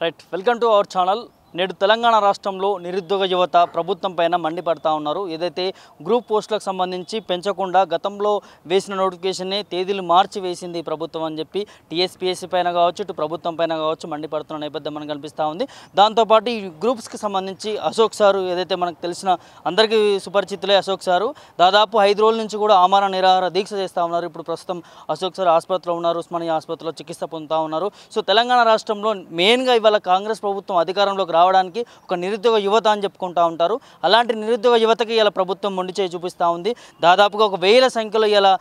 Right, welcome to our channel. నేడు తెలంగాణ రాష్ట్రంలో నిరుద్యోగ యువత ప్రభుత్వం పైన మండిపడతా ఉన్నారు ఏదైతే గ్రూప్ పోస్టులకు సంబంధించి పెంచకుండా గతంలో వేసిన నోటిఫికేషన్ని తేదీలు మార్చి వేసింది ప్రభుత్వం అని చెప్పి టీఎస్పీఎస్సీ పైన కావచ్చు ఇటు ప్రభుత్వం పైన కావచ్చు మండిపడుతున్న నేపథ్యం మనకు కనిపిస్తూ ఉంది దాంతోపాటు ఈ గ్రూప్స్కి సంబంధించి అశోక్ సారు ఏదైతే మనకు తెలిసిన అందరికీ సుపరిచితులే అశోక్ సారు దాదాపు ఐదు రోజుల నుంచి కూడా ఆమరణ నిరాహార దీక్ష చేస్తూ ఉన్నారు ఇప్పుడు ప్రస్తుతం అశోక్ సార్ ఆసుపత్రిలో ఉన్నారు ఉస్మానియా ఆసుపత్రిలో చికిత్స పొందుతూ ఉన్నారు సో తెలంగాణ రాష్ట్రంలో మెయిన్గా ఇవాళ కాంగ్రెస్ ప్రభుత్వం అధికారంలోకి రా రావడానికి ఒక నిరుద్యోగ యువత అని చెప్పుకుంటూ ఉంటారు అలాంటి నిరుద్యోగ యువతకి ఇలా ప్రభుత్వం మొండి చేయి చూపిస్తూ ఉంది దాదాపుగా ఒక వేల సంఖ్యలో ఇలా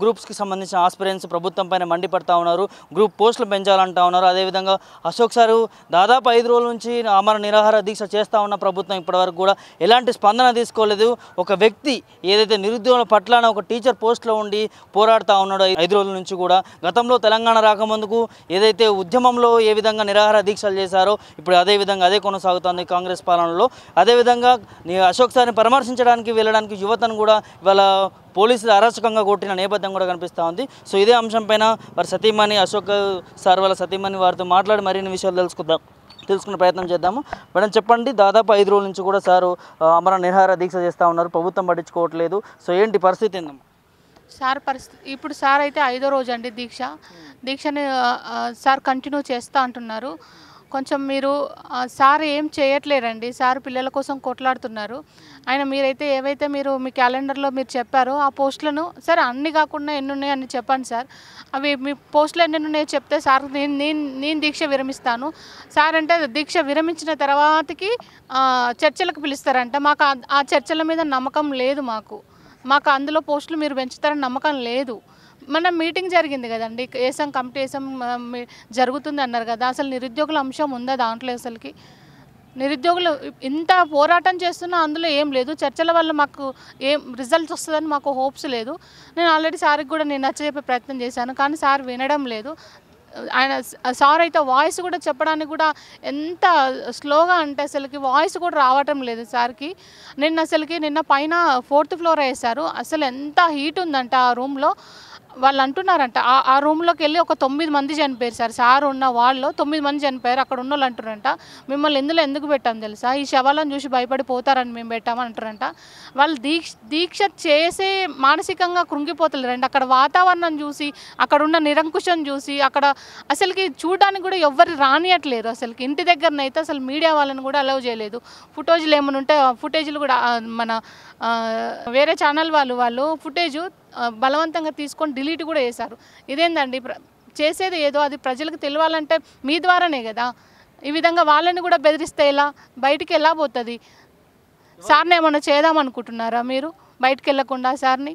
గ్రూప్స్కి సంబంధించిన ఆస్పిరెన్స్ ప్రభుత్వం పైన మండిపడతా ఉన్నారు గ్రూప్ పోస్టులు పెంచాలంటా ఉన్నారు అదేవిధంగా అశోక్ సారు దాదాపు ఐదు రోజుల నుంచి అమర నిరాహార దీక్ష చేస్తూ ఉన్న ప్రభుత్వం ఇప్పటివరకు కూడా ఎలాంటి స్పందన తీసుకోలేదు ఒక వ్యక్తి ఏదైతే నిరుద్యోగుల పట్ల ఒక టీచర్ పోస్ట్లో ఉండి పోరాడుతూ ఉన్నాడు ఐదు రోజుల నుంచి కూడా గతంలో తెలంగాణ రాకముందుకు ఏదైతే ఉద్యమంలో ఏ విధంగా నిరాహార దీక్షలు చేశారో ఇప్పుడు అదేవిధంగా అదే కొనసాగుతోంది కాంగ్రెస్ పాలనలో అదేవిధంగా అశోక్ సార్ని పరామర్శించడానికి వెళ్ళడానికి యువతను కూడా ఇవాళ పోలీసులు అరాచకంగా కొట్టిన నేపథ్యం కూడా కనిపిస్తూ ఉంది సో ఇదే అంశంపైన వారి సతీమణి అశోక్ సార్ వాళ్ళ సతీమణి వారితో మాట్లాడి మరిన్ని విషయాలు తెలుసుకుందాం తెలుసుకునే ప్రయత్నం చేద్దాము మేడం చెప్పండి దాదాపు ఐదు రోజుల నుంచి కూడా సారు అమర నిహార దీక్ష చేస్తూ ఉన్నారు ప్రభుత్వం పట్టించుకోవట్లేదు సో ఏంటి పరిస్థితి ఏందమ్మా సార్ పరిస్థితి ఇప్పుడు సార్ అయితే ఐదో రోజు అండి దీక్ష దీక్షని సార్ కంటిన్యూ చేస్తూ అంటున్నారు కొంచెం మీరు సార్ ఏం చేయట్లేరండి సార్ పిల్లల కోసం కొట్లాడుతున్నారు ఆయన మీరైతే ఏవైతే మీరు మీ క్యాలెండర్లో మీరు చెప్పారో ఆ పోస్టులను సార్ అన్నీ కాకుండా ఎన్ని ఉన్నాయని చెప్పండి సార్ అవి మీ పోస్టులు ఎన్ని ఉన్నాయో చెప్తే సార్ నేను నేను నేను దీక్ష విరమిస్తాను సార్ అంటే దీక్ష విరమించిన తర్వాతకి చర్చలకు పిలుస్తారంట మాకు ఆ చర్చల మీద నమ్మకం లేదు మాకు మాకు అందులో పోస్టులు మీరు పెంచుతారని నమ్మకం లేదు మన మీటింగ్ జరిగింది కదండి ఏసం కమిటీ ఏసం జరుగుతుంది అన్నారు కదా అసలు నిరుద్యోగుల అంశం ఉందా దాంట్లో అసలుకి నిరుద్యోగులు ఇంత పోరాటం చేస్తున్నా అందులో ఏం లేదు చర్చల వల్ల మాకు ఏం రిజల్ట్స్ వస్తుందని మాకు హోప్స్ లేదు నేను ఆల్రెడీ సార్కి కూడా నేను నచ్చజెప్పే ప్రయత్నం చేశాను కానీ సార్ వినడం లేదు ఆయన సార్ అయితే వాయిస్ కూడా చెప్పడానికి కూడా ఎంత స్లోగా అంటే అసలుకి వాయిస్ కూడా రావటం లేదు సార్కి నిన్న అసలుకి నిన్న పైన ఫోర్త్ ఫ్లోర్ వేసారు అసలు ఎంత హీట్ ఉందంట ఆ రూమ్లో వాళ్ళు అంటున్నారంట ఆ రూమ్లోకి వెళ్ళి ఒక తొమ్మిది మంది చనిపోయారు సార్ సార్ ఉన్న వాళ్ళు తొమ్మిది మంది చనిపోయారు అక్కడ ఉన్న వాళ్ళు అంటున్నారంట మిమ్మల్ని ఎందులో ఎందుకు పెట్టాం తెలుసా ఈ శవాలను చూసి భయపడిపోతారని మేము పెట్టామని అంటారంట వాళ్ళు దీక్ష దీక్ష చేసే మానసికంగా కృంగిపోతలేరండి అక్కడ వాతావరణం చూసి అక్కడ ఉన్న నిరంకుశం చూసి అక్కడ అసలుకి చూడడానికి కూడా ఎవ్వరు రానియట్లేరు అసలుకి ఇంటి దగ్గరనైతే అసలు మీడియా వాళ్ళని కూడా అలౌ చేయలేదు ఫుటేజ్లు ఏమైనా ఉంటే ఫుటేజ్లు కూడా మన వేరే ఛానల్ వాళ్ళు వాళ్ళు ఫుటేజ్ బలవంతంగా తీసుకొని డిలీట్ కూడా చేశారు ఇదేందండి చేసేది ఏదో అది ప్రజలకు తెలియాలంటే మీ ద్వారానే కదా ఈ విధంగా వాళ్ళని కూడా బెదిరిస్తే ఎలా బయటికి ఎలా పోతుంది సార్ని ఏమన్నా చేద్దామనుకుంటున్నారా మీరు బయటికి వెళ్ళకుండా సార్ని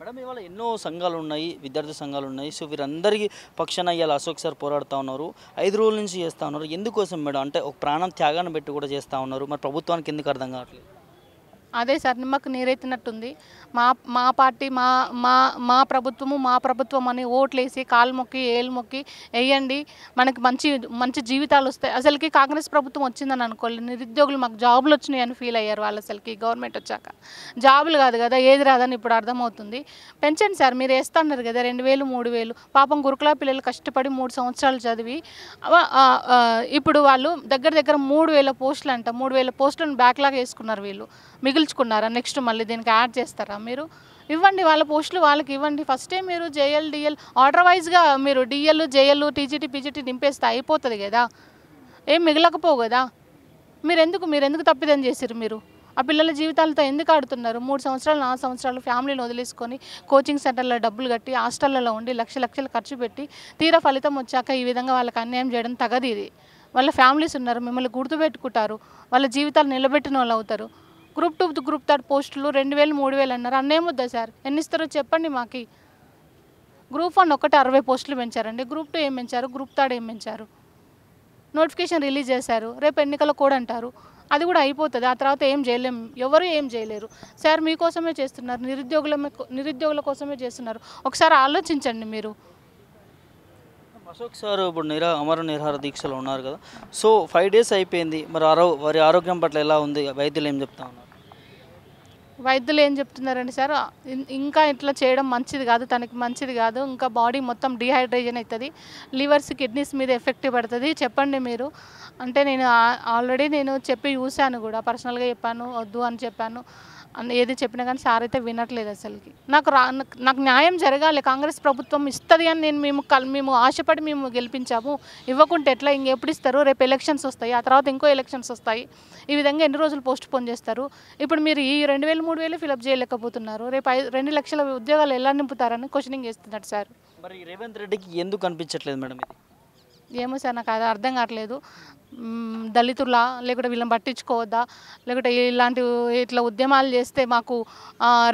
మేడం ఇవాళ ఎన్నో సంఘాలు ఉన్నాయి విద్యార్థి సంఘాలు ఉన్నాయి సో వీరందరికీ పక్షాన ఇవాళ అశోక్ సార్ పోరాడుతూ ఉన్నారు ఐదు రోజుల నుంచి చేస్తూ ఉన్నారు ఎందుకోసం మేడం అంటే ఒక ప్రాణం త్యాగాన్ని పెట్టి కూడా చేస్తూ ఉన్నారు మరి ప్రభుత్వానికి ఎందుకు అర్థం కావట్లేదు అదే సార్ నిమ్మకు నీరైతున్నట్టుంది మా మా పార్టీ మా మా మా ప్రభుత్వము మా ప్రభుత్వం అని ఓట్లేసి కాలు మొక్కి ఏలు మొక్కి వేయండి మనకి మంచి మంచి జీవితాలు వస్తాయి అసలుకి కాంగ్రెస్ ప్రభుత్వం వచ్చిందని అనుకోలేదు నిరుద్యోగులు మాకు జాబులు వచ్చినాయి అని ఫీల్ అయ్యారు వాళ్ళు అసలుకి గవర్నమెంట్ వచ్చాక జాబులు కాదు కదా ఏది రాదని ఇప్పుడు అర్థమవుతుంది పెంచండి సార్ మీరు వేస్తున్నారు కదా రెండు వేలు మూడు వేలు పాపం గురుకుల పిల్లలు కష్టపడి మూడు సంవత్సరాలు చదివి ఇప్పుడు వాళ్ళు దగ్గర దగ్గర మూడు వేల పోస్టులు అంట మూడు వేల పోస్టులను బ్యాక్లాగ్ వేసుకున్నారు వీళ్ళు మిగిల్చుకున్నారా నెక్స్ట్ మళ్ళీ దీనికి యాడ్ చేస్తారా మీరు ఇవ్వండి వాళ్ళ పోస్టులు వాళ్ళకి ఇవ్వండి ఫస్టే మీరు జేఎల్ డిఎల్ ఆర్డర్ వైజ్గా మీరు డిఎల్ జేఎల్ టీజీటీ పీజీటీ నింపేస్తే అయిపోతుంది కదా ఏం మిగలకపోవు కదా మీరెందుకు మీరెందుకు తప్పిదం చేసిరు మీరు ఆ పిల్లల జీవితాలతో ఎందుకు ఆడుతున్నారు మూడు సంవత్సరాలు నాలుగు సంవత్సరాలు ఫ్యామిలీని వదిలేసుకొని కోచింగ్ సెంటర్లో డబ్బులు కట్టి హాస్టల్లో ఉండి లక్ష లక్షలు ఖర్చు పెట్టి తీర ఫలితం వచ్చాక ఈ విధంగా వాళ్ళకి అన్యాయం చేయడం తగదు ఇది వాళ్ళ ఫ్యామిలీస్ ఉన్నారు మిమ్మల్ని గుర్తుపెట్టుకుంటారు వాళ్ళ జీవితాలు నిలబెట్టిన వాళ్ళు అవుతారు గ్రూప్ టూ గ్రూప్ థర్డ్ పోస్టులు రెండు వేలు మూడు వేలు అన్నారు అన్నేమొద్దా సార్ ఎన్ని ఇస్తారో చెప్పండి మాకు గ్రూప్ వన్ ఒకటి అరవై పోస్టులు పెంచారండి గ్రూప్ టూ ఏం పెంచారు గ్రూప్ థర్డ్ ఏం పెంచారు నోటిఫికేషన్ రిలీజ్ చేశారు రేపు ఎన్నికల కోడ్ అంటారు అది కూడా అయిపోతుంది ఆ తర్వాత ఏం చేయలేం ఎవరు ఏం చేయలేరు సార్ మీకోసమే చేస్తున్నారు నిరుద్యోగుల నిరుద్యోగుల కోసమే చేస్తున్నారు ఒకసారి ఆలోచించండి మీరు అశోక్ సార్ ఇప్పుడు నిరా అమర నిరహార దీక్షలో ఉన్నారు కదా సో ఫైవ్ డేస్ అయిపోయింది మరి ఆరో వారి ఆరోగ్యం పట్ల ఎలా ఉంది వైద్యులు ఏం చెప్తా ఉన్నారు వైద్యులు ఏం చెప్తున్నారండి సార్ ఇంకా ఇట్లా చేయడం మంచిది కాదు తనకి మంచిది కాదు ఇంకా బాడీ మొత్తం డిహైడ్రేషన్ అవుతుంది లివర్స్ కిడ్నీస్ మీద ఎఫెక్ట్ పడుతుంది చెప్పండి మీరు అంటే నేను ఆల్రెడీ నేను చెప్పి చూశాను కూడా పర్సనల్గా చెప్పాను వద్దు అని చెప్పాను ఏది చెప్పినా కానీ సార్ అయితే వినట్లేదు అసలుకి నాకు రా నాకు న్యాయం జరగాలి కాంగ్రెస్ ప్రభుత్వం ఇస్తుంది అని నేను మేము కల్ మేము ఆశపడి మేము గెలిపించాము ఇవ్వకుంటే ఎట్లా ఇంకెప్పుడు ఇస్తారు రేపు ఎలక్షన్స్ వస్తాయి ఆ తర్వాత ఇంకో ఎలక్షన్స్ వస్తాయి ఈ విధంగా ఎన్ని రోజులు పోస్ట్ పోన్ చేస్తారు ఇప్పుడు మీరు ఈ రెండు వేలు మూడు వేలు ఫిలప్ చేయలేకపోతున్నారు రేపు ఐదు రెండు లక్షల ఉద్యోగాలు ఎలా నింపుతారని క్వశ్చనింగ్ చేస్తున్నాడు సార్ మరి రేవంత్ రెడ్డికి ఎందుకు అనిపించట్లేదు మేడం ఇది ఏమో సార్ నాకు అది అర్థం కావట్లేదు దళితులా లేకుంటే వీళ్ళని పట్టించుకోవద్దా లేకుంటే ఇలాంటి ఇట్లా ఉద్యమాలు చేస్తే మాకు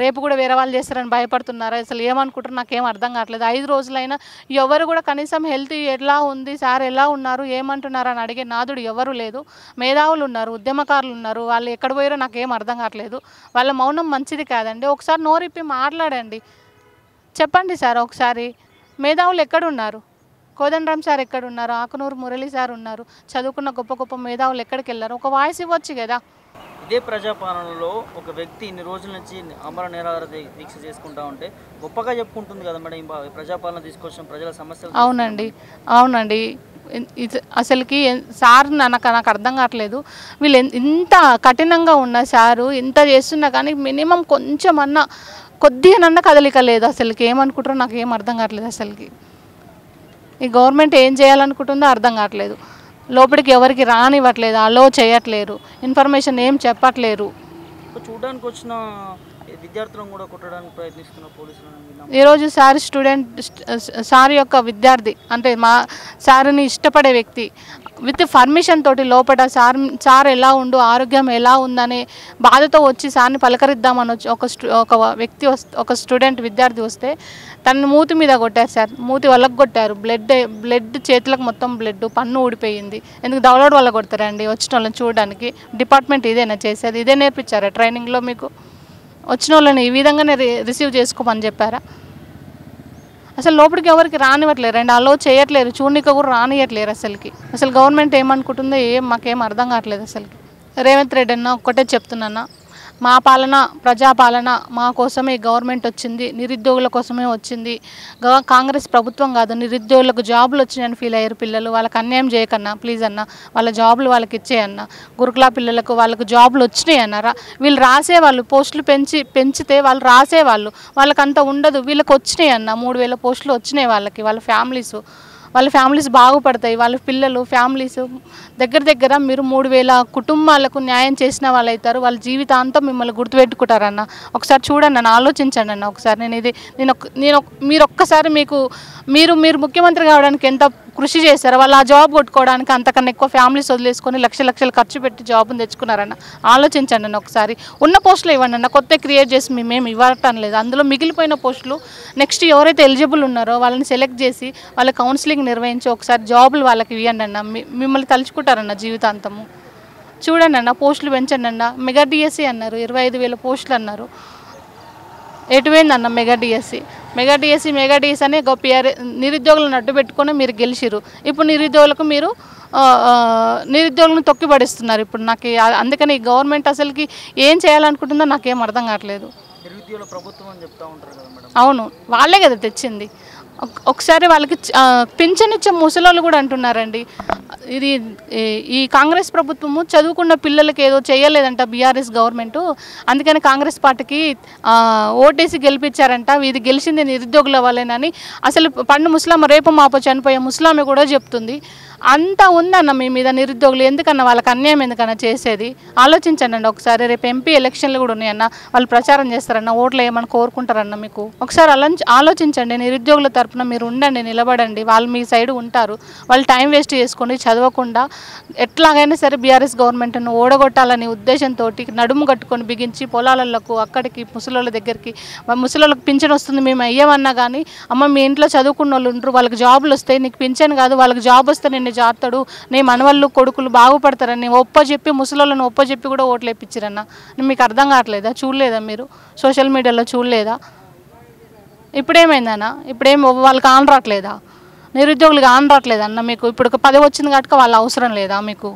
రేపు కూడా వేరే వాళ్ళు చేస్తారని భయపడుతున్నారా అసలు ఏమనుకుంటారు నాకేం అర్థం కావట్లేదు ఐదు రోజులైనా ఎవరు కూడా కనీసం హెల్త్ ఎలా ఉంది సార్ ఎలా ఉన్నారు ఏమంటున్నారు అని అడిగే నాదుడు ఎవరు లేదు మేధావులు ఉన్నారు ఉద్యమకారులు ఉన్నారు వాళ్ళు ఎక్కడ పోయారో నాకేం అర్థం కావట్లేదు వాళ్ళ మౌనం మంచిది కాదండి ఒకసారి నోరిప్పి మాట్లాడండి చెప్పండి సార్ ఒకసారి మేధావులు ఎక్కడున్నారు కోదండరామ్ సార్ ఎక్కడ ఉన్నారు ఆకునూరు మురళి సార్ ఉన్నారు చదువుకున్న గొప్ప గొప్ప మేధావులు ఎక్కడికి వెళ్ళారు ఒక వాయిస్ ఇవ్వచ్చు కదా ఇదే ప్రజాపాలనలో ఒక వ్యక్తి ఇన్ని రోజుల నుంచి అమర నిరాహార దీక్ష చేసుకుంటా ఉంటే గొప్పగా చెప్పుకుంటుంది కదా మేడం ప్రజాపాలన తీసుకొచ్చిన ప్రజల సమస్యలు అవునండి అవునండి అసలుకి సార్ నాకు నాకు అర్థం కావట్లేదు వీళ్ళు ఇంత కఠినంగా ఉన్న సారు ఇంత చేస్తున్నా కానీ మినిమం కొంచెం అన్నా కొద్దిగానన్నా కదలిక లేదు అసలుకి ఏమనుకుంటారో నాకు ఏం అర్థం కావట్లేదు అసలుకి ఈ గవర్నమెంట్ ఏం చేయాలనుకుంటుందో అర్థం కావట్లేదు లోపలికి ఎవరికి రానివ్వట్లేదు అలో చేయట్లేరు ఇన్ఫర్మేషన్ ఏం చెప్పట్లేరు చూడడానికి వచ్చిన విద్యార్థులను కూడా కొట్టడానికి ప్రయత్నిస్తున్న ఈరోజు సార్ స్టూడెంట్ సార్ యొక్క విద్యార్థి అంటే మా సార్ని ఇష్టపడే వ్యక్తి విత్ పర్మిషన్ తోటి లోపల సార్ సార్ ఎలా ఉండు ఆరోగ్యం ఎలా ఉందని బాధతో వచ్చి సార్ని పలకరిద్దామని వచ్చి ఒక ఒక వ్యక్తి ఒక స్టూడెంట్ విద్యార్థి వస్తే తనని మూతి మీద కొట్టారు సార్ మూతి వల్ల కొట్టారు బ్లడ్ బ్లడ్ చేతులకు మొత్తం బ్లడ్ పన్ను ఊడిపోయింది ఎందుకు డౌన్లోడ్ వల్ల కొడతారండి వచ్చిన వాళ్ళని చూడడానికి డిపార్ట్మెంట్ ఇదేనా చేసేది ఇదే నేర్పించారా ట్రైనింగ్లో మీకు వచ్చిన వాళ్ళని ఈ విధంగానే రిసీవ్ చేసుకోమని చెప్పారా అసలు లోపలికి ఎవరికి రానివ్వట్లేరు అండ్ అలో చేయట్లేరు చూడనిక కూడా రానియట్లేరు అసలుకి అసలు గవర్నమెంట్ ఏమనుకుంటుందో ఏం మాకేం అర్థం కావట్లేదు అసలుకి రేవంత్ రెడ్డి అన్న ఒక్కటే చెప్తున్నా మా పాలన ప్రజాపాలన మా కోసమే గవర్నమెంట్ వచ్చింది నిరుద్యోగుల కోసమే వచ్చింది కాంగ్రెస్ ప్రభుత్వం కాదు నిరుద్యోగులకు జాబులు వచ్చినాయని ఫీల్ అయ్యారు పిల్లలు వాళ్ళకి అన్యాయం చేయకన్నా ప్లీజ్ అన్న వాళ్ళ జాబులు వాళ్ళకి ఇచ్చేయన్న గురుకుల పిల్లలకు వాళ్ళకు జాబులు వచ్చినాయి అన్నారా వీళ్ళు రాసేవాళ్ళు పోస్టులు పెంచి పెంచితే వాళ్ళు రాసేవాళ్ళు వాళ్ళకంత ఉండదు వీళ్ళకి వచ్చినాయి అన్న మూడు వేల పోస్టులు వచ్చినాయి వాళ్ళకి వాళ్ళ ఫ్యామిలీస్ వాళ్ళ ఫ్యామిలీస్ బాగుపడతాయి వాళ్ళ పిల్లలు ఫ్యామిలీస్ దగ్గర దగ్గర మీరు మూడు వేల కుటుంబాలకు న్యాయం చేసిన వాళ్ళు అవుతారు వాళ్ళ జీవితాంతం మిమ్మల్ని గుర్తుపెట్టుకుంటారన్న ఒకసారి చూడండి అన్న ఆలోచించండి అన్న ఒకసారి నేను ఇది నేను నేను మీరు ఒక్కసారి మీకు మీరు మీరు ముఖ్యమంత్రి కావడానికి ఎంత కృషి చేశారు వాళ్ళు ఆ జాబ్ కొట్టుకోవడానికి అంతకన్నా ఎక్కువ ఫ్యామిలీస్ వదిలేసుకొని లక్ష లక్షలు ఖర్చు పెట్టి జాబ్ని తెచ్చుకున్నారన్న ఆలోచించండి అన్న ఒకసారి ఉన్న పోస్టులు ఇవ్వండి అన్న కొత్త క్రియేట్ చేసి మేమేమి ఇవ్వటం లేదు అందులో మిగిలిపోయిన పోస్టులు నెక్స్ట్ ఎవరైతే ఎలిజిబుల్ ఉన్నారో వాళ్ళని సెలెక్ట్ చేసి వాళ్ళ కౌన్సిలింగ్ నిర్వహించి ఒకసారి జాబులు వాళ్ళకి ఇవ్వండి అన్న మిమ్మల్ని తలుచుకుంటారన్న జీవితాంతము చూడండి అన్న పోస్టులు పెంచండి అన్న మెగా డిఎస్సీ e అన్నారు ఇరవై ఐదు వేల పోస్టులు అన్నారు ఎటువైందన్న mega DSC mega DSC mega DSC అనే గొప్ప నిరుద్యోగులను అడ్డు పెట్టుకొని మీరు గెలిచిరు ఇప్పుడు నిరుద్యోగులకు మీరు నిరుద్యోగులను తొక్కిపడిస్తున్నారు ఇప్పుడు నాకు అందుకని గవర్నమెంట్ అసలుకి ఏం చేయాలనుకుంటుందో నాకేం అర్థం కావట్లేదు అవును వాళ్ళే కదా తెచ్చింది ఒకసారి వాళ్ళకి పింఛన్ ఇచ్చే ముసలోళ్ళు కూడా అంటున్నారండి ఇది ఈ కాంగ్రెస్ ప్రభుత్వము చదువుకున్న పిల్లలకి ఏదో చేయలేదంట బీఆర్ఎస్ గవర్నమెంట్ అందుకని కాంగ్రెస్ పార్టీకి ఓటేసి గెలిపించారంట ఇది గెలిచింది నిరుద్యోగుల వల్లేనని అసలు పండు ముస్లాం రేపు మాపో చనిపోయే ముస్లామే కూడా చెప్తుంది అంత ఉందన్న మీ మీద నిరుద్యోగులు ఎందుకన్నా వాళ్ళకి అన్యాయం ఎందుకన్నా చేసేది ఆలోచించండి అండి ఒకసారి రేపు ఎంపీ ఎలక్షన్లు కూడా ఉన్నాయన్న వాళ్ళు ప్రచారం చేస్తారన్న ఓట్లు ఏమని కోరుకుంటారన్న మీకు ఒకసారి అలా ఆలోచించండి నిరుద్యోగుల తరఫున మీరు ఉండండి నిలబడండి వాళ్ళు మీ సైడ్ ఉంటారు వాళ్ళు టైం వేస్ట్ చేసుకొని చదవకుండా ఎట్లాగైనా సరే బీఆర్ఎస్ గవర్నమెంట్ను ఓడగొట్టాలనే ఉద్దేశంతో నడుము కట్టుకొని బిగించి పొలాలకు అక్కడికి ముసలోళ్ళ దగ్గరికి ముసలోళ్ళకి పింఛన్ వస్తుంది మేము అయ్యామన్నా కానీ అమ్మ మీ ఇంట్లో చదువుకున్న వాళ్ళు ఉంటారు వాళ్ళకి జాబులు వస్తాయి నీకు పింఛన్ కాదు వాళ్ళకి జాబ్ వస్తే నేను ఆమె నీ మనవాళ్ళు కొడుకులు బాగుపడతారని ఒప్పజెప్పి ముసలోళ్ళని ఒప్పజెప్పి కూడా ఓట్లు వేయించారన్న మీకు అర్థం కావట్లేదా చూడలేదా మీరు సోషల్ మీడియాలో చూడలేదా ఇప్పుడేమైందన్న ఇప్పుడేం వాళ్ళకి ఆన్ రావట్లేదా నిరుద్యోగులకు ఆన్ రావట్లేదన్న మీకు ఇప్పుడు పదవి వచ్చింది కాబట్టి వాళ్ళ అవసరం లేదా మీకు